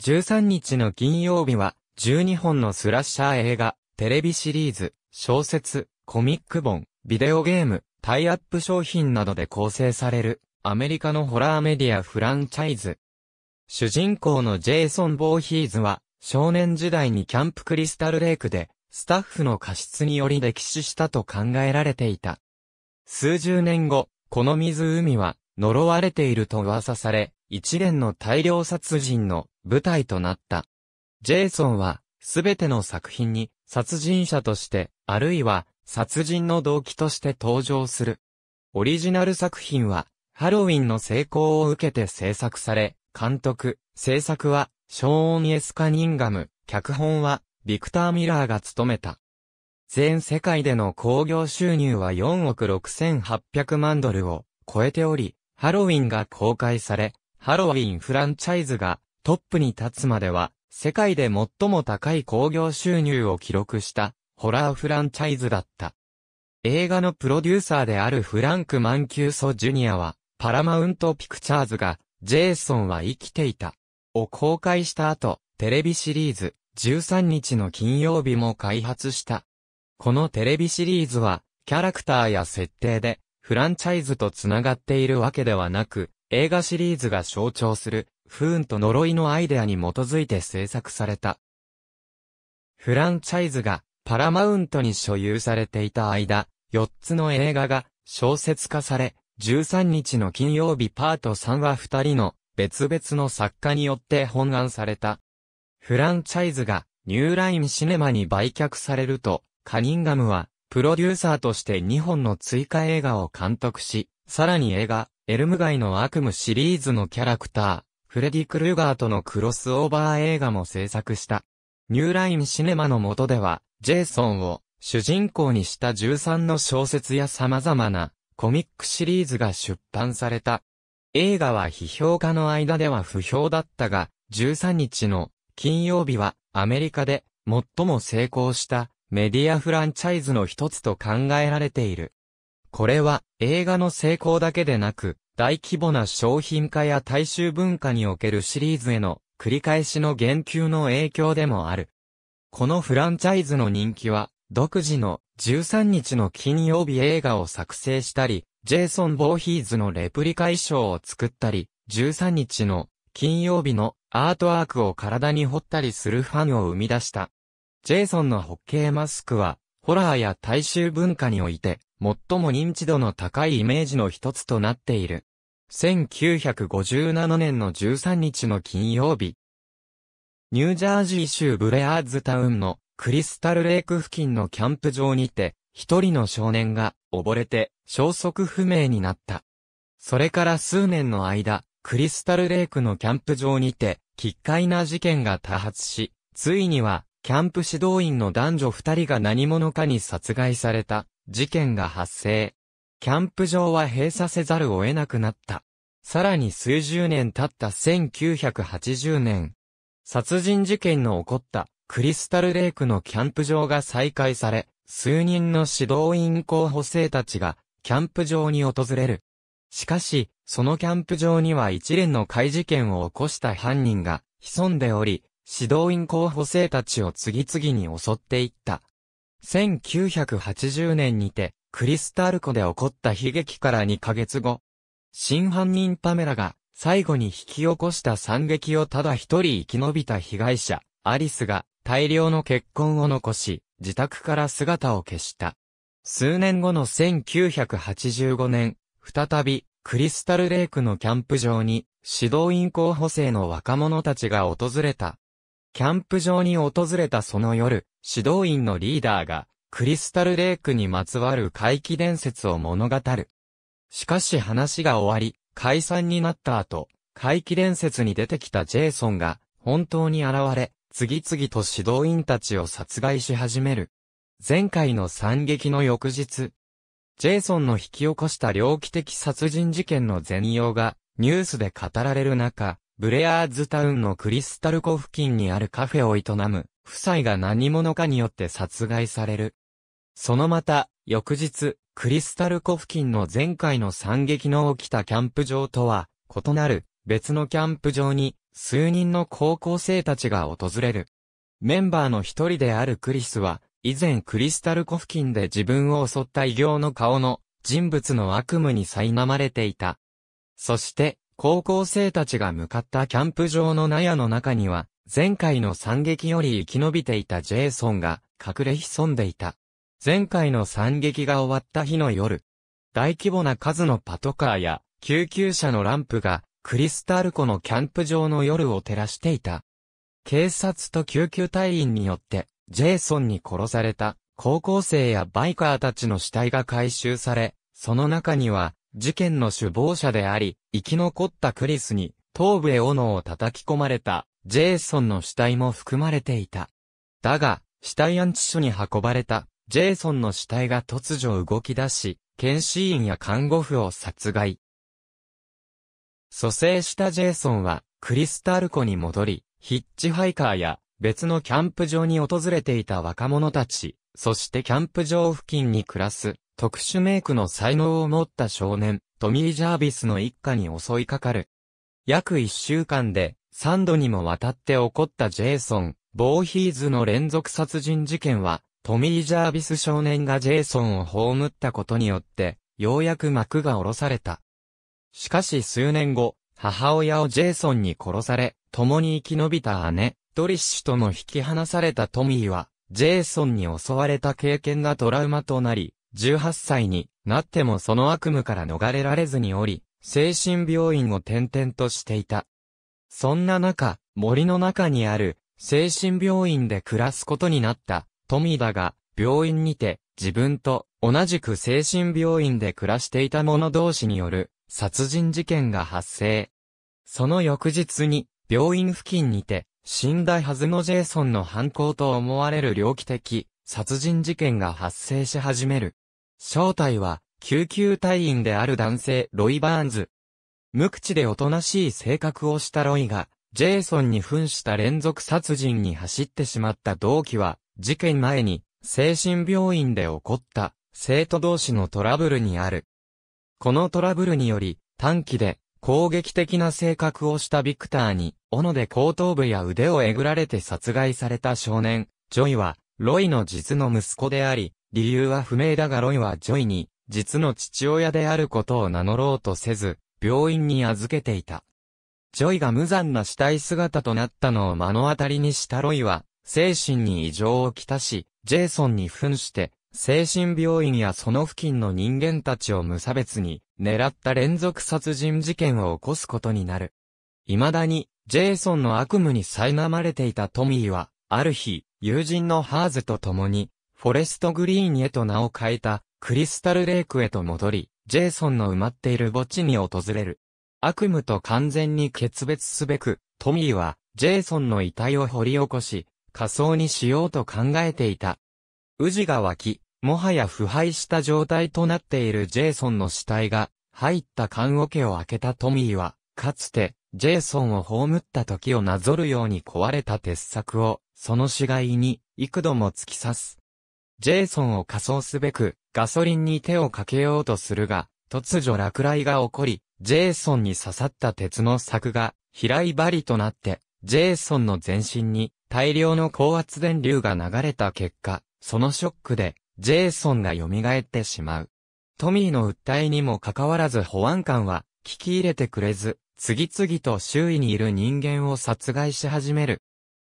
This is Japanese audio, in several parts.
13日の金曜日は、12本のスラッシャー映画、テレビシリーズ、小説、コミック本、ビデオゲーム、タイアップ商品などで構成される、アメリカのホラーメディアフランチャイズ。主人公のジェイソン・ボーヒーズは、少年時代にキャンプクリスタルレイクで、スタッフの過失により歴史したと考えられていた。数十年後、この湖は、呪われていると噂され、一連の大量殺人の舞台となった。ジェイソンは、すべての作品に、殺人者として、あるいは、殺人の動機として登場する。オリジナル作品は、ハロウィンの成功を受けて制作され、監督、制作は、ショーン・エスカニンガム、脚本は、ビクター・ミラーが務めた。全世界での興行収入は4億6800万ドルを超えており、ハロウィンが公開され、ハロウィンフランチャイズがトップに立つまでは、世界で最も高い興行収入を記録した、ホラーフランチャイズだった。映画のプロデューサーであるフランク・マンキューソ・ジュニアは、パラマウント・ピクチャーズが、ジェイソンは生きていた、を公開した後、テレビシリーズ、13日の金曜日も開発した。このテレビシリーズは、キャラクターや設定で、フランチャイズと繋がっているわけではなく、映画シリーズが象徴する、不運と呪いのアイデアに基づいて制作された。フランチャイズがパラマウントに所有されていた間、4つの映画が小説化され、13日の金曜日パート3は2人の別々の作家によって本案された。フランチャイズがニューラインシネマに売却されると、カニンガムはプロデューサーとして2本の追加映画を監督し、さらに映画、エルム街の悪夢シリーズのキャラクター、フレディ・クルーガーとのクロスオーバー映画も制作した。ニューラインシネマの下では、ジェイソンを主人公にした13の小説や様々なコミックシリーズが出版された。映画は批評家の間では不評だったが、13日の金曜日はアメリカで最も成功したメディアフランチャイズの一つと考えられている。これは映画の成功だけでなく、大規模な商品化や大衆文化におけるシリーズへの繰り返しの言及の影響でもある。このフランチャイズの人気は、独自の13日の金曜日映画を作成したり、ジェイソン・ボーヒーズのレプリカ衣装を作ったり、13日の金曜日のアートワークを体に彫ったりするファンを生み出した。ジェイソンのホッケーマスクは、ホラーや大衆文化において、最も認知度の高いイメージの一つとなっている。1957年の13日の金曜日。ニュージャージー州ブレアーズタウンのクリスタルレイク付近のキャンプ場にて、一人の少年が溺れて消息不明になった。それから数年の間、クリスタルレイクのキャンプ場にて、奇怪な事件が多発し、ついには、キャンプ指導員の男女二人が何者かに殺害された事件が発生。キャンプ場は閉鎖せざるを得なくなった。さらに数十年経った1980年、殺人事件の起こったクリスタルレイクのキャンプ場が再開され、数人の指導員候補生たちがキャンプ場に訪れる。しかし、そのキャンプ場には一連の怪事件を起こした犯人が潜んでおり、指導員候補生たちを次々に襲っていった。1980年にて、クリスタル湖で起こった悲劇から2ヶ月後、真犯人パメラが最後に引き起こした惨劇をただ一人生き延びた被害者、アリスが大量の血痕を残し、自宅から姿を消した。数年後の1985年、再び、クリスタルレイクのキャンプ場に、指導員候補生の若者たちが訪れた。キャンプ場に訪れたその夜、指導員のリーダーが、クリスタルレイクにまつわる怪奇伝説を物語る。しかし話が終わり、解散になった後、怪奇伝説に出てきたジェイソンが、本当に現れ、次々と指導員たちを殺害し始める。前回の惨劇の翌日、ジェイソンの引き起こした猟奇的殺人事件の全容が、ニュースで語られる中、ブレアーズタウンのクリスタル湖付近にあるカフェを営む、夫妻が何者かによって殺害される。そのまた、翌日、クリスタル湖付近の前回の惨劇の起きたキャンプ場とは、異なる、別のキャンプ場に、数人の高校生たちが訪れる。メンバーの一人であるクリスは、以前クリスタル湖付近で自分を襲った異形の顔の人物の悪夢に苛まれていた。そして、高校生たちが向かったキャンプ場の納屋の中には、前回の惨劇より生き延びていたジェイソンが隠れ潜んでいた。前回の惨劇が終わった日の夜、大規模な数のパトカーや救急車のランプがクリスタル湖のキャンプ場の夜を照らしていた。警察と救急隊員によってジェイソンに殺された高校生やバイカーたちの死体が回収され、その中には事件の首謀者であり、生き残ったクリスに頭部へ斧を叩き込まれたジェイソンの死体も含まれていた。だが、死体安置所に運ばれた、ジェイソンの死体が突如動き出し、検視員や看護婦を殺害。蘇生したジェイソンは、クリスタル湖に戻り、ヒッチハイカーや別のキャンプ場に訪れていた若者たち、そしてキャンプ場付近に暮らす特殊メイクの才能を持った少年、トミー・ジャービスの一家に襲いかかる。約一週間で3度にもわたって起こったジェイソン・ボーヒーズの連続殺人事件は、トミー・ジャービス少年がジェイソンを葬ったことによって、ようやく幕が下ろされた。しかし数年後、母親をジェイソンに殺され、共に生き延びた姉、ドリッシュとの引き離されたトミーは、ジェイソンに襲われた経験がトラウマとなり、18歳になってもその悪夢から逃れられずにおり、精神病院を転々としていた。そんな中、森の中にある、精神病院で暮らすことになった、富田が、病院にて、自分と、同じく精神病院で暮らしていた者同士による、殺人事件が発生。その翌日に、病院付近にて、死んだはずのジェイソンの犯行と思われる猟奇的、殺人事件が発生し始める。正体は、救急隊員である男性、ロイ・バーンズ、無口でおとなしい性格をしたロイが、ジェイソンに扮した連続殺人に走ってしまった動機は、事件前に、精神病院で起こった、生徒同士のトラブルにある。このトラブルにより、短期で、攻撃的な性格をしたビクターに、斧で後頭部や腕をえぐられて殺害された少年、ジョイは、ロイの実の息子であり、理由は不明だがロイはジョイに、実の父親であることを名乗ろうとせず、病院に預けていた。ジョイが無残な死体姿となったのを目の当たりにしたロイは、精神に異常をきたし、ジェイソンに扮して、精神病院やその付近の人間たちを無差別に、狙った連続殺人事件を起こすことになる。未だに、ジェイソンの悪夢に苛まれていたトミーは、ある日、友人のハーズと共に、フォレストグリーンへと名を変えた、クリスタルレイクへと戻り、ジェイソンの埋まっている墓地に訪れる。悪夢と完全に決別すべく、トミーは、ジェイソンの遺体を掘り起こし、仮想にしようと考えていた。宇治が湧き、もはや腐敗した状態となっているジェイソンの死体が、入った缶桶を開けたトミーは、かつて、ジェイソンを葬った時をなぞるように壊れた鉄柵を、その死骸に、幾度も突き刺す。ジェイソンを仮装すべく、ガソリンに手をかけようとするが、突如落雷が起こり、ジェイソンに刺さった鉄の柵が、平い針となって、ジェイソンの全身に大量の高圧電流が流れた結果、そのショックで、ジェイソンが蘇ってしまう。トミーの訴えにもかかわらず保安官は、聞き入れてくれず、次々と周囲にいる人間を殺害し始める。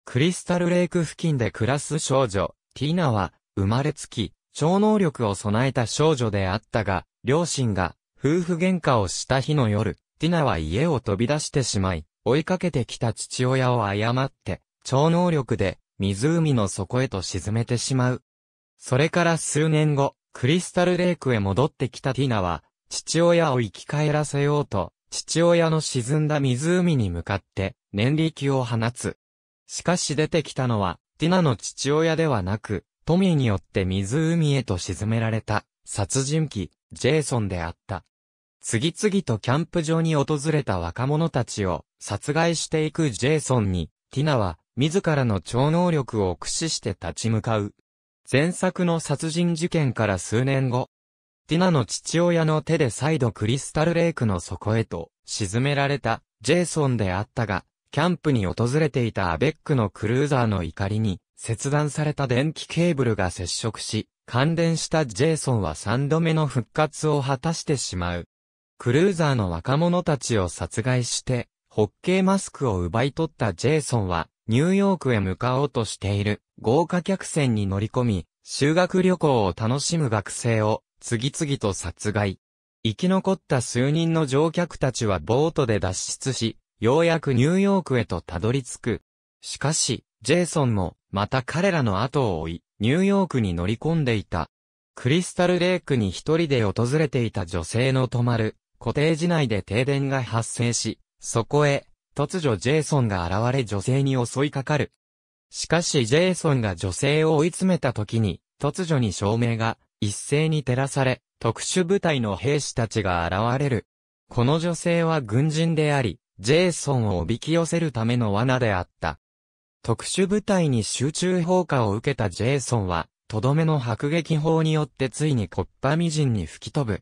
クリスタルレイク付近で暮らす少女、ティーナは、生まれつき、超能力を備えた少女であったが、両親が夫婦喧嘩をした日の夜、ティナは家を飛び出してしまい、追いかけてきた父親を誤って、超能力で湖の底へと沈めてしまう。それから数年後、クリスタルレイクへ戻ってきたティナは、父親を生き返らせようと、父親の沈んだ湖に向かって、念力を放つ。しかし出てきたのは、ティナの父親ではなく、富によって湖へと沈められた、殺人鬼、ジェイソンであった。次々とキャンプ場に訪れた若者たちを殺害していくジェイソンに、ティナは自らの超能力を駆使して立ち向かう。前作の殺人事件から数年後、ティナの父親の手で再度クリスタルレイクの底へと沈められたジェイソンであったが、キャンプに訪れていたアベックのクルーザーの怒りに切断された電気ケーブルが接触し、関連したジェイソンは3度目の復活を果たしてしまう。クルーザーの若者たちを殺害して、ホッケーマスクを奪い取ったジェイソンは、ニューヨークへ向かおうとしている豪華客船に乗り込み、修学旅行を楽しむ学生を次々と殺害。生き残った数人の乗客たちはボートで脱出し、ようやくニューヨークへとたどり着く。しかし、ジェイソンもまた彼らの後を追い、ニューヨークに乗り込んでいた。クリスタルレイクに一人で訪れていた女性の泊まる、コテージ内で停電が発生し、そこへ、突如ジェイソンが現れ女性に襲いかかる。しかしジェイソンが女性を追い詰めた時に、突如に照明が一斉に照らされ、特殊部隊の兵士たちが現れる。この女性は軍人であり、ジェイソンをおびき寄せるための罠であった。特殊部隊に集中砲火を受けたジェイソンは、とどめの迫撃砲によってついにコッパミジンに吹き飛ぶ。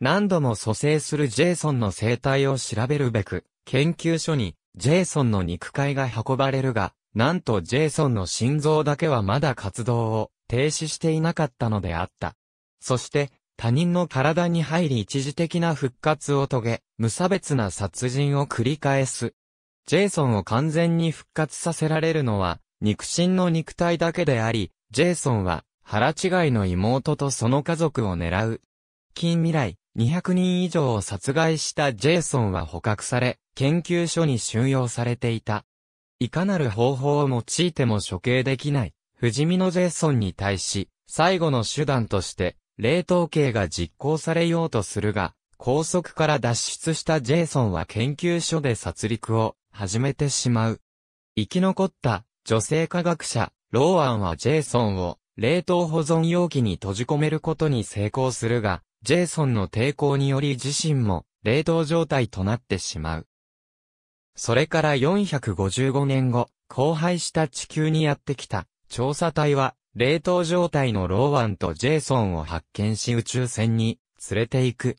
何度も蘇生するジェイソンの生態を調べるべく、研究所にジェイソンの肉塊が運ばれるが、なんとジェイソンの心臓だけはまだ活動を停止していなかったのであった。そして、他人の体に入り一時的な復活を遂げ、無差別な殺人を繰り返す。ジェイソンを完全に復活させられるのは、肉親の肉体だけであり、ジェイソンは、腹違いの妹とその家族を狙う。近未来、200人以上を殺害したジェイソンは捕獲され、研究所に収容されていた。いかなる方法を用いても処刑できない、不死身のジェイソンに対し、最後の手段として、冷凍刑が実行されようとするが、拘束から脱出したジェイソンは研究所で殺戮を始めてしまう。生き残った女性科学者、ローアンはジェイソンを冷凍保存容器に閉じ込めることに成功するが、ジェイソンの抵抗により自身も冷凍状態となってしまう。それから455年後、荒廃した地球にやってきた調査隊は冷凍状態のローアンとジェイソンを発見し宇宙船に連れて行く。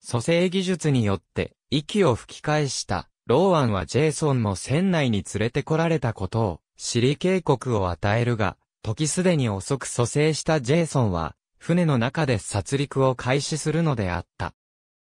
蘇生技術によって息を吹き返したローアンはジェイソンも船内に連れてこられたことを、知り警告を与えるが、時すでに遅く蘇生したジェイソンは、船の中で殺戮を開始するのであった。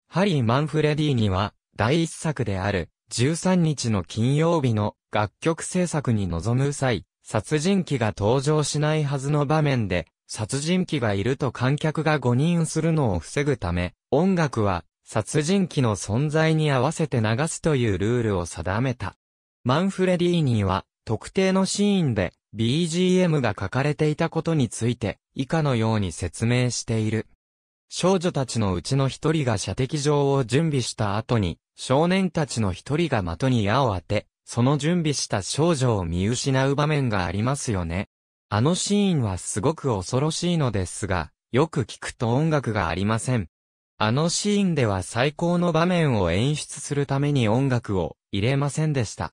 ハリー・マンフレディには、第一作である、13日の金曜日の楽曲制作に臨む際、殺人鬼が登場しないはずの場面で、殺人鬼がいると観客が誤認するのを防ぐため、音楽は殺人鬼の存在に合わせて流すというルールを定めた。マンフレディーニーは、特定のシーンで BGM が書かれていたことについて、以下のように説明している。少女たちのうちの一人が射的場を準備した後に、少年たちの一人が的に矢を当て、その準備した少女を見失う場面がありますよね。あのシーンはすごく恐ろしいのですが、よく聞くと音楽がありません。あのシーンでは最高の場面を演出するために音楽を入れませんでした。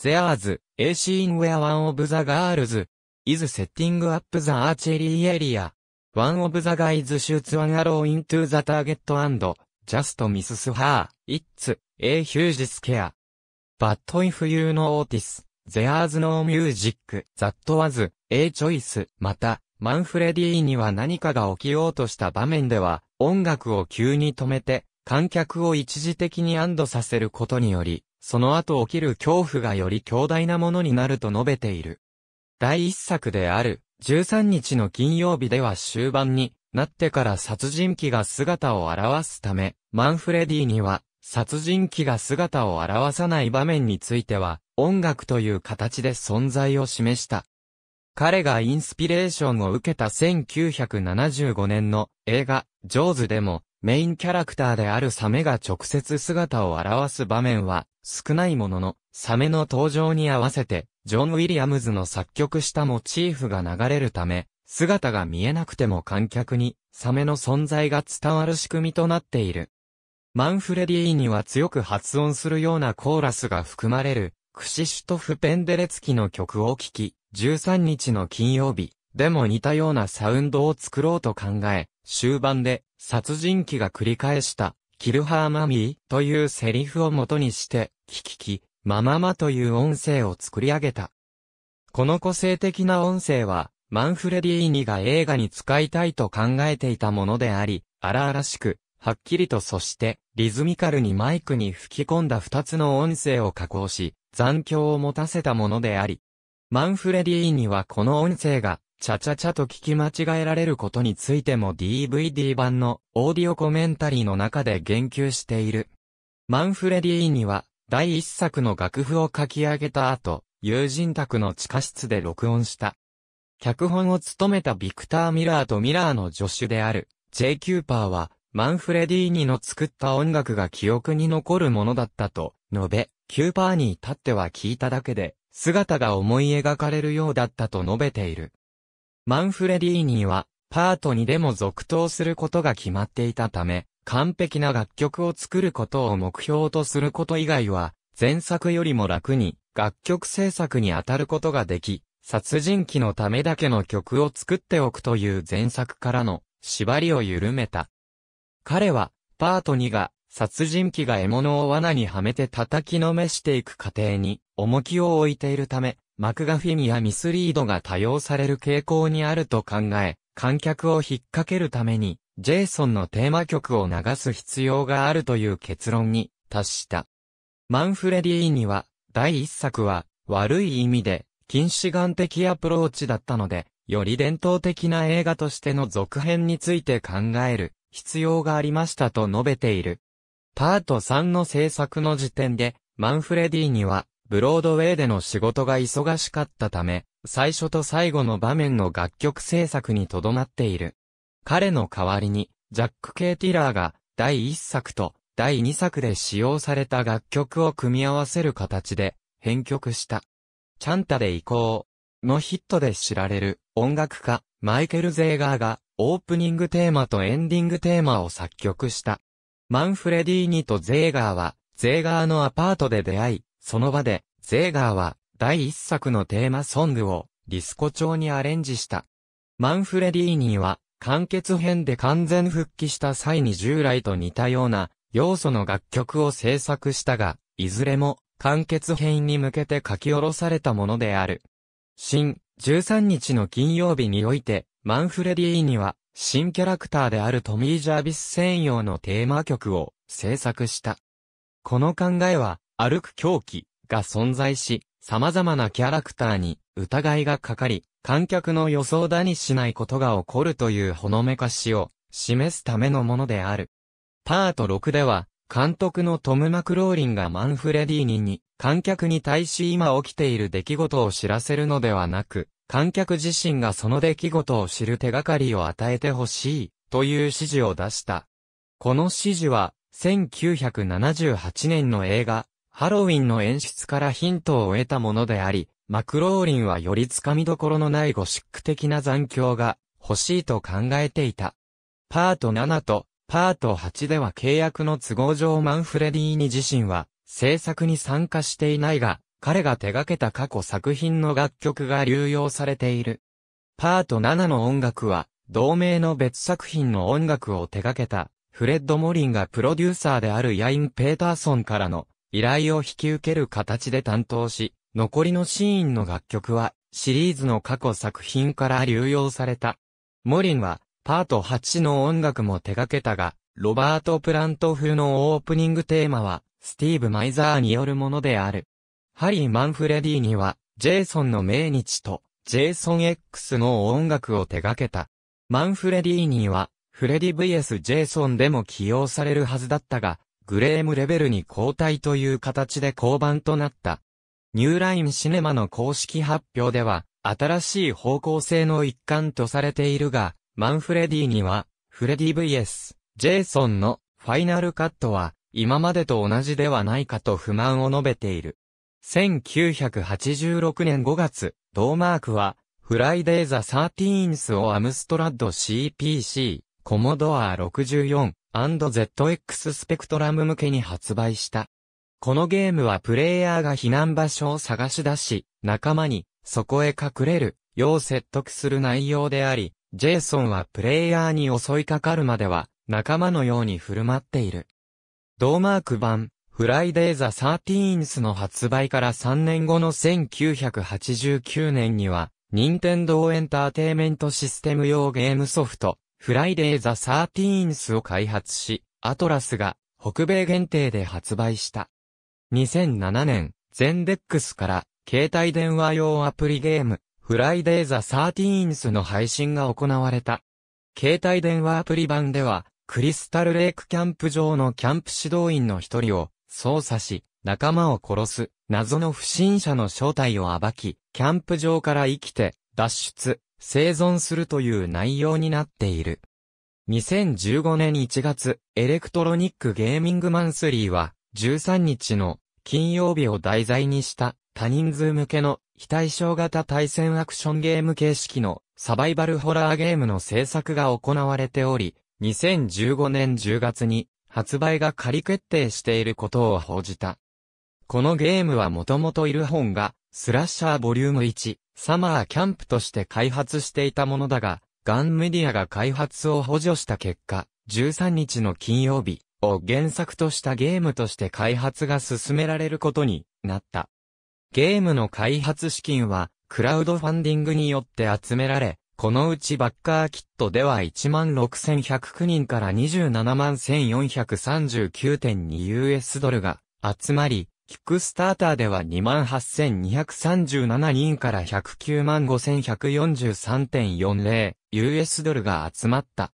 There's a scene where one of the girls is setting up the archery area. One of the guys shoots one arrow into the target and just misses her. It's a huge scare. But if you notice, there's no music that was a choice. また、マンフレディには何かが起きようとした場面では、音楽を急に止めて、観客を一時的に安堵させることにより、その後起きる恐怖がより強大なものになると述べている。第一作である、13日の金曜日では終盤になってから殺人鬼が姿を現すため、マンフレディには、殺人鬼が姿を現さない場面については、音楽という形で存在を示した。彼がインスピレーションを受けた1975年の映画、ジョーズでも、メインキャラクターであるサメが直接姿を現す場面は少ないものの、サメの登場に合わせて、ジョン・ウィリアムズの作曲したモチーフが流れるため、姿が見えなくても観客にサメの存在が伝わる仕組みとなっている。マンフレディーには強く発音するようなコーラスが含まれる、クシシュトフ・ペンデレツキの曲を聴き、13日の金曜日、でも似たようなサウンドを作ろうと考え、終盤で殺人鬼が繰り返した、キルハーマミーというセリフを元にして、キキキ、マママという音声を作り上げた。この個性的な音声は、マンフレディーニが映画に使いたいと考えていたものであり、荒々しく、はっきりとそして、リズミカルにマイクに吹き込んだ二つの音声を加工し、残響を持たせたものであり、マンフレディーニはこの音声が、チャチャチャと聞き間違えられることについても DVD 版のオーディオコメンタリーの中で言及している。マンフレディーニは、第一作の楽譜を書き上げた後、友人宅の地下室で録音した。脚本を務めたビクター・ミラーとミラーの助手である、J. キューパーは、マンフレディーニの作った音楽が記憶に残るものだったと、述べ、キューパーに至っては聞いただけで、姿が思い描かれるようだったと述べている。マンフレディーニーは、パートにでも続投することが決まっていたため、完璧な楽曲を作ることを目標とすること以外は、前作よりも楽に、楽曲制作に当たることができ、殺人鬼のためだけの曲を作っておくという前作からの縛りを緩めた。彼は、パート2が、殺人鬼が獲物を罠にはめて叩きのめしていく過程に、重きを置いているため、マクガフィンやミスリードが多用される傾向にあると考え、観客を引っ掛けるために、ジェイソンのテーマ曲を流す必要があるという結論に達した。マンフレディーは、第一作は、悪い意味で、近視眼的アプローチだったので、より伝統的な映画としての続編について考える必要がありましたと述べている。パート3の制作の時点で、マンフレディには、ブロードウェイでの仕事が忙しかったため、最初と最後の場面の楽曲制作にとどまっている。彼の代わりに、ジャック・ケイ・ティラーが第1作と第2作で使用された楽曲を組み合わせる形で編曲した。チャンタで移行のヒットで知られる音楽家マイケル・ゼーガーがオープニングテーマとエンディングテーマを作曲した。マンフレディーニとゼーガーはゼーガーのアパートで出会い、その場で、ゼーガーは、第一作のテーマソングを、ディスコ調にアレンジした。マンフレディーニは、完結編で完全復帰した際に従来と似たような要素の楽曲を制作したが、いずれも完結編に向けて書き下ろされたものである。新、13日の金曜日において、マンフレディーニは、新キャラクターであるトミー・ジャービス専用のテーマ曲を制作した。この考えは、歩く狂気が存在し、様々なキャラクターに疑いがかかり、観客の予想だにしないことが起こるというほのめかしを示すためのものである。パート6では、監督のトム・マクローリンがマンフレディーニに、観客に対し今起きている出来事を知らせるのではなく、観客自身がその出来事を知る手がかりを与えてほしい、という指示を出した。この指示は、1978年の映画、ハロウィンの演出からヒントを得たものであり、マクローリンはよりつかみどころのないゴシック的な残響が欲しいと考えていた。パート7とパート8では契約の都合上マンフレディーニ自身は制作に参加していないが、彼が手掛けた過去作品の楽曲が流用されている。パート7の音楽は同名の別作品の音楽を手掛けたフレッド・モリンがプロデューサーであるヤイン・ペーターソンからの依頼を引き受ける形で担当し、残りのシーンの楽曲は、シリーズの過去作品から流用された。モリンは、パート8の音楽も手掛けたが、ロバート・プラント風のオープニングテーマは、スティーブ・マイザーによるものである。ハリー・マンフレディには、ジェイソンの命日と、ジェイソン X の音楽を手掛けた。マンフレディーニは、フレディ VS ジェイソンでも起用されるはずだったが、グレームレベルに交代という形で降板となった。ニューラインシネマの公式発表では、新しい方向性の一環とされているが、マンフレディには、フレディ VS、ジェイソンのファイナルカットは、今までと同じではないかと不満を述べている。1986年5月、同マークは、フライデーザ・サーティーンスをアムストラッド CPC、コモドア64、&ZX スペクトラム向けに発売した。このゲームはプレイヤーが避難場所を探し出し、仲間に、そこへ隠れる、よう説得する内容であり、ジェイソンはプレイヤーに襲いかかるまでは、仲間のように振る舞っている。同マーク版、フライデーザ・サーティーンスの発売から3年後の1989年には、任天堂エンターテイメントシステム用ゲームソフト、フライデーザ・サーティーンスを開発し、アトラスが北米限定で発売した。2007年、ゼンデックスから携帯電話用アプリゲーム、フライデーザ・サーティーンスの配信が行われた。携帯電話アプリ版では、クリスタルレイクキャンプ場のキャンプ指導員の一人を操作し、仲間を殺す、謎の不審者の正体を暴き、キャンプ場から生きて、脱出、生存するという内容になっている。2015年1月、エレクトロニックゲーミングマンスリーは、13日の金曜日を題材にした多人数向けの非対称型対戦アクションゲーム形式のサバイバルホラーゲームの制作が行われており、2015年10月に発売が仮決定していることを報じた。このゲームはもともといる本がスラッシャーボリューム1、サマーキャンプとして開発していたものだが、ガンメディアが開発を補助した結果、13日の金曜日を原作としたゲームとして開発が進められることになった。ゲームの開発資金は、クラウドファンディングによって集められ、このうちバッカーキットでは16,109人から271,439.2 US ドルが集まり、キックスターターでは28,237人から195,143.40 US ドルが集まった。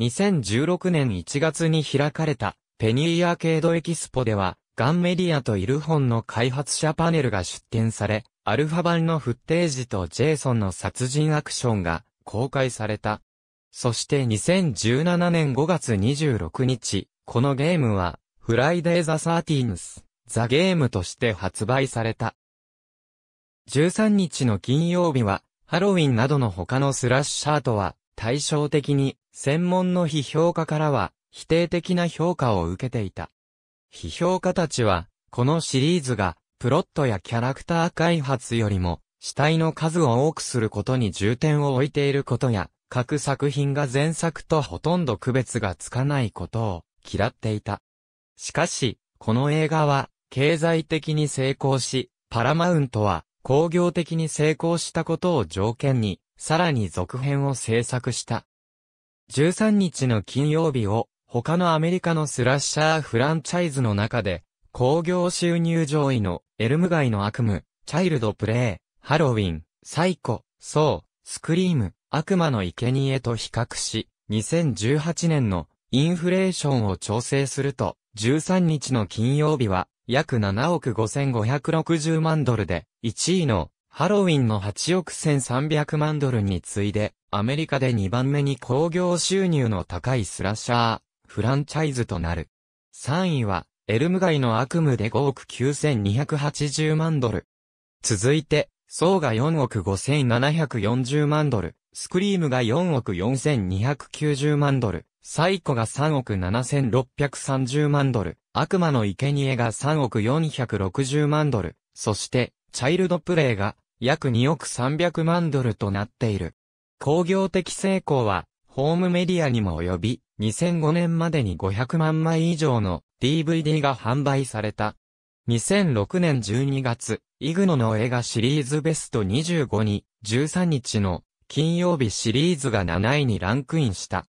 2016年1月に開かれたペニーアーケードエキスポではガンメディアとイルホンの開発者パネルが出展され、アルファ版のフッテージとジェイソンの殺人アクションが公開された。そして2017年5月26日、このゲームはフライデーザ・サーティーンス。ザ・ゲームとして発売された。13日の金曜日は、ハロウィンなどの他のスラッシャーとは、対照的に、専門の批評家からは、否定的な評価を受けていた。批評家たちは、このシリーズが、プロットやキャラクター開発よりも、死体の数を多くすることに重点を置いていることや、各作品が前作とほとんど区別がつかないことを嫌っていた。しかし、この映画は経済的に成功し、パラマウントは工業的に成功したことを条件に、さらに続編を制作した。13日の金曜日を他のアメリカのスラッシャーフランチャイズの中で、興行収入上位のエルム街の悪夢、チャイルドプレイ、ハロウィン、サイコ、ソウ、スクリーム、悪魔の生贄と比較し、2018年のインフレーションを調整すると、13日の金曜日は約7億5560万ドルで、1位のハロウィンの8億1300万ドルに次いで、アメリカで2番目に興行収入の高いスラッシャー、フランチャイズとなる。3位は、エルム街の悪夢で5億9280万ドル。続いて、ソウが4億5740万ドル、スクリームが4億4290万ドル、サイコが3億7630万ドル、悪魔の生贄が3億460万ドル、そして、チャイルドプレイが約2億300万ドルとなっている。工業的成功は、ホームメディアにも及び、2005年までに500万枚以上の DVD が販売された。2006年12月、イグノの映画シリーズベスト25に、13日の金曜日シリーズが7位にランクインした。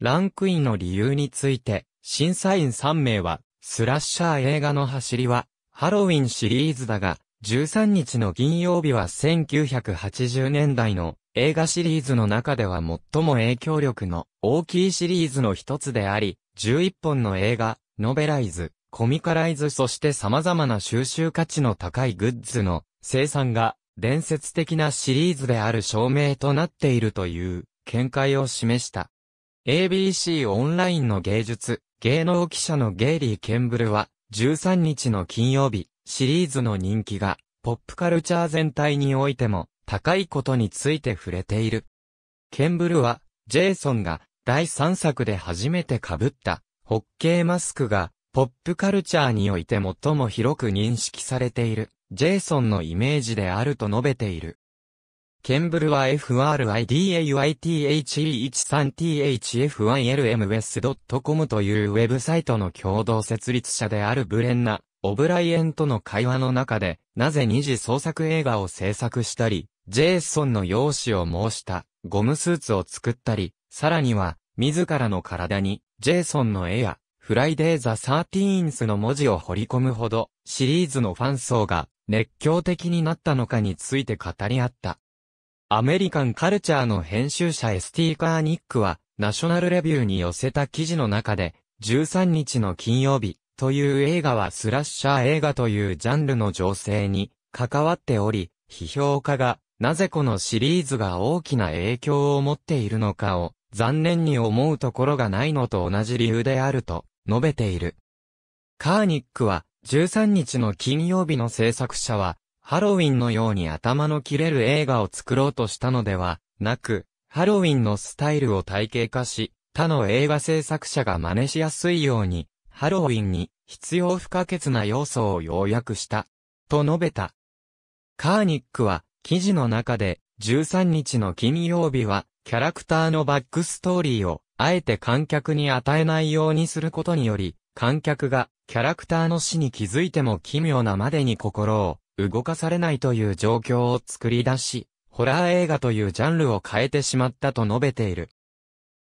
ランクインの理由について、審査員3名は、スラッシャー映画の走りは、ハロウィンシリーズだが、13日の金曜日は1980年代の映画シリーズの中では最も影響力の大きいシリーズの一つであり、11本の映画、ノベライズ、コミカライズそして様々な収集価値の高いグッズの生産が伝説的なシリーズである証明となっているという見解を示した。ABC オンラインの芸術芸能記者のゲイリー・ケンブルは、13日の金曜日、シリーズの人気が、ポップカルチャー全体においても、高いことについて触れている。ケンブルは、ジェイソンが、第3作で初めて被った、ホッケーマスクが、ポップカルチャーにおいて最も広く認識されている、ジェイソンのイメージであると述べている。ケンブルは f r i d a y i t h e 1 3 t h f 1 l m s c o m というウェブサイトの共同設立者であるブレンナ、オブライエンとの会話の中で、なぜ二次創作映画を制作したり、ジェイソンの容姿を申したゴムスーツを作ったり、さらには、自らの体に、ジェイソンの絵や、フライデーザ・サーティーンスの文字を彫り込むほど、シリーズのファン層が熱狂的になったのかについて語り合った。アメリカンカルチャーの編集者 ST カーニックは、ナショナルレビューに寄せた記事の中で、13日の金曜日という映画はスラッシャー映画というジャンルの情勢に関わっており、批評家がなぜこのシリーズが大きな影響を持っているのかを残念に思うところがないのと同じ理由であると述べている。カーニックは13日の金曜日の制作者はハロウィンのように頭の切れる映画を作ろうとしたのではなく、ハロウィンのスタイルを体系化し、他の映画制作者が真似しやすいように、ハロウィンに必要不可欠な要素を要約した、と述べた。カーニックは、記事の中で、13日の金曜日は、キャラクターのバックストーリーを、あえて観客に与えないようにすることにより、観客が、キャラクターの死に気づいても奇妙なまでに心を動かされないという状況を作り出し、ホラー映画というジャンルを変えてしまったと述べている。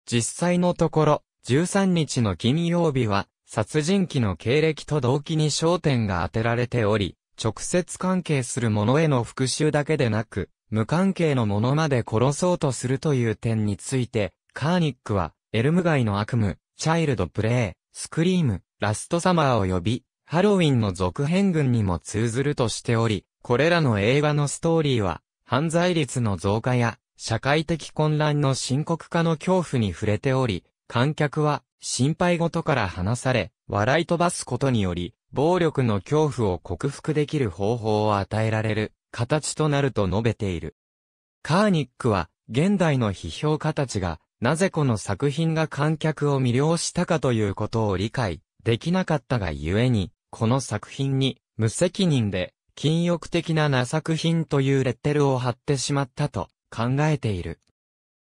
実際のところ、13日の金曜日は、殺人鬼の経歴と動機に焦点が当てられており、直接関係する者への復讐だけでなく、無関係の者まで殺そうとするという点について、カーニックは、エルム街の悪夢、チャイルドプレイ、スクリーム、ラストサマーを呼び、ハロウィンの続編群にも通ずるとしており、これらの映画のストーリーは、犯罪率の増加や、社会的混乱の深刻化の恐怖に触れており、観客は、心配事から離され、笑い飛ばすことにより、暴力の恐怖を克服できる方法を与えられる、形となると述べている。カーニックは、現代の批評家たちが、なぜこの作品が観客を魅了したかということを理解できなかったがゆえに、この作品に、無責任で、禁欲的なな作品というレッテルを貼ってしまったと考えている。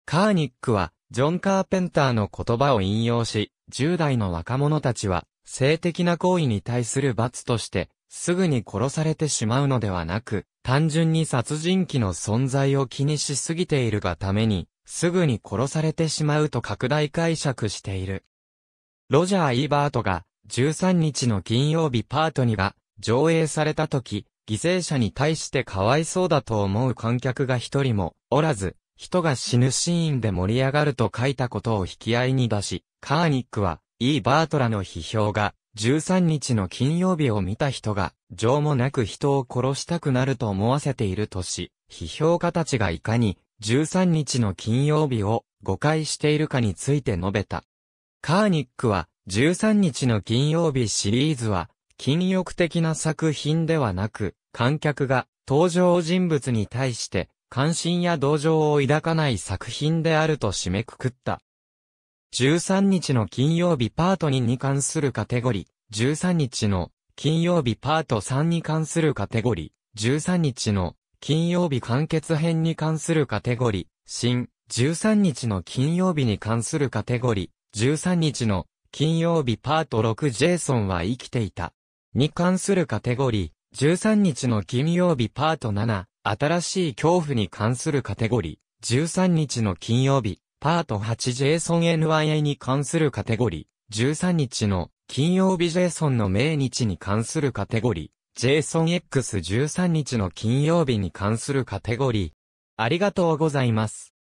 カーニックは、ジョン・カーペンターの言葉を引用し、10代の若者たちは、性的な行為に対する罰として、すぐに殺されてしまうのではなく、単純に殺人鬼の存在を気にしすぎているがために、すぐに殺されてしまうと拡大解釈している。ロジャー・イーバートが13日の金曜日パート2が上映された時、犠牲者に対してかわいそうだと思う観客が一人もおらず、人が死ぬシーンで盛り上がると書いたことを引き合いに出し、カーニックは、E・ バートラの批評が、13日の金曜日を見た人が、情もなく人を殺したくなると思わせているとし、批評家たちがいかに、13日の金曜日を誤解しているかについて述べた。カーニックは、13日の金曜日シリーズは、禁欲的な作品ではなく、観客が登場人物に対して関心や同情を抱かない作品であると締めくくった。13日の金曜日パート2に関するカテゴリー、13日の金曜日パート3に関するカテゴリー、13日の金曜日完結編に関するカテゴリー、新、13日の金曜日に関するカテゴリー、13日の金曜日パート6ジェイソンは生きていた。に関するカテゴリー、13日の金曜日パート7、新しい恐怖に関するカテゴリー、13日の金曜日、パート8ジェイソン NYA に関するカテゴリー、13日の金曜日ジェイソンの命日に関するカテゴリー、ジェイソン X13 日の金曜日に関するカテゴリー。ありがとうございます。